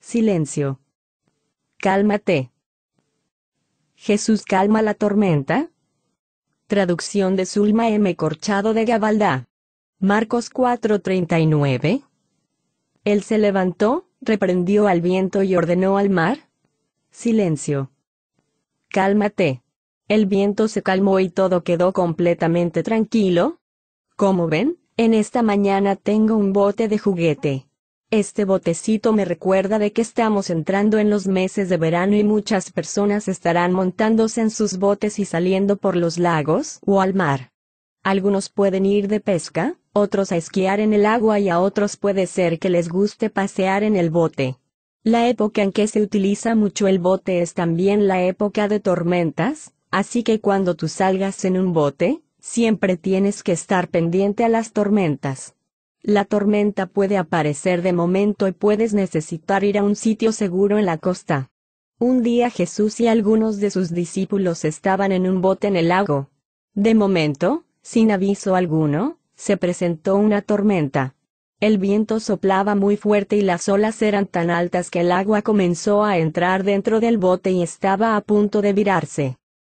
Silencio. Cálmate. Jesús calma la tormenta. Traducción de Zulma M. Corchado de Gabaldá. Marcos 4:39. Él se levantó, reprendió al viento y ordenó al mar. Silencio. Cálmate. El viento se calmó y todo quedó completamente tranquilo. Como ven, en esta mañana tengo un bote de juguete. Este botecito me recuerda de que estamos entrando en los meses de verano y muchas personas estarán montándose en sus botes y saliendo por los lagos o al mar. Algunos pueden ir de pesca, otros a esquiar en el agua y a otros puede ser que les guste pasear en el bote. La época en que se utiliza mucho el bote es también la época de tormentas, así que cuando tú salgas en un bote, siempre tienes que estar pendiente a las tormentas. La tormenta puede aparecer de momento y puedes necesitar ir a un sitio seguro en la costa. Un día Jesús y algunos de sus discípulos estaban en un bote en el lago. De momento, sin aviso alguno, se presentó una tormenta. El viento soplaba muy fuerte y las olas eran tan altas que el agua comenzó a entrar dentro del bote y estaba a punto de virarse.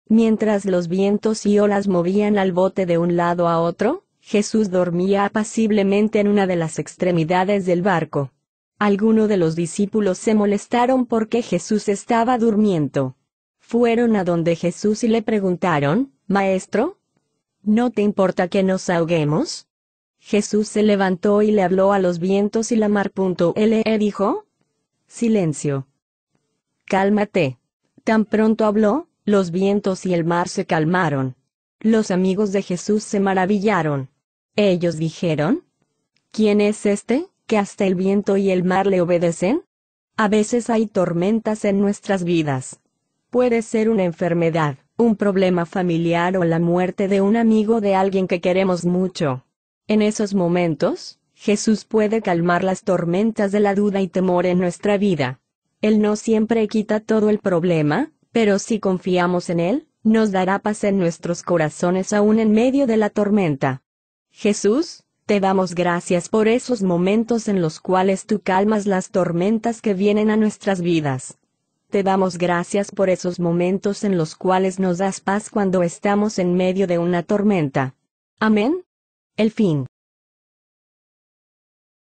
Mientras los vientos y olas movían al bote de un lado a otro, Jesús dormía apaciblemente en una de las extremidades del barco. Algunos de los discípulos se molestaron porque Jesús estaba durmiendo. Fueron a donde Jesús y le preguntaron, Maestro, ¿no te importa que nos ahoguemos? Jesús se levantó y le habló a los vientos y la mar. L.E. dijo, Silencio. Cálmate. Tan pronto habló, los vientos y el mar se calmaron. Los amigos de Jesús se maravillaron. Ellos dijeron, ¿quién es este, que hasta el viento y el mar le obedecen? A veces hay tormentas en nuestras vidas. Puede ser una enfermedad, un problema familiar o la muerte de un amigo de alguien que queremos mucho. En esos momentos, Jesús puede calmar las tormentas de la duda y temor en nuestra vida. Él no siempre quita todo el problema, pero si confiamos en Él, nos dará paz en nuestros corazones aún en medio de la tormenta. Jesús, te damos gracias por esos momentos en los cuales tú calmas las tormentas que vienen a nuestras vidas. Te damos gracias por esos momentos en los cuales nos das paz cuando estamos en medio de una tormenta. Amén. El fin.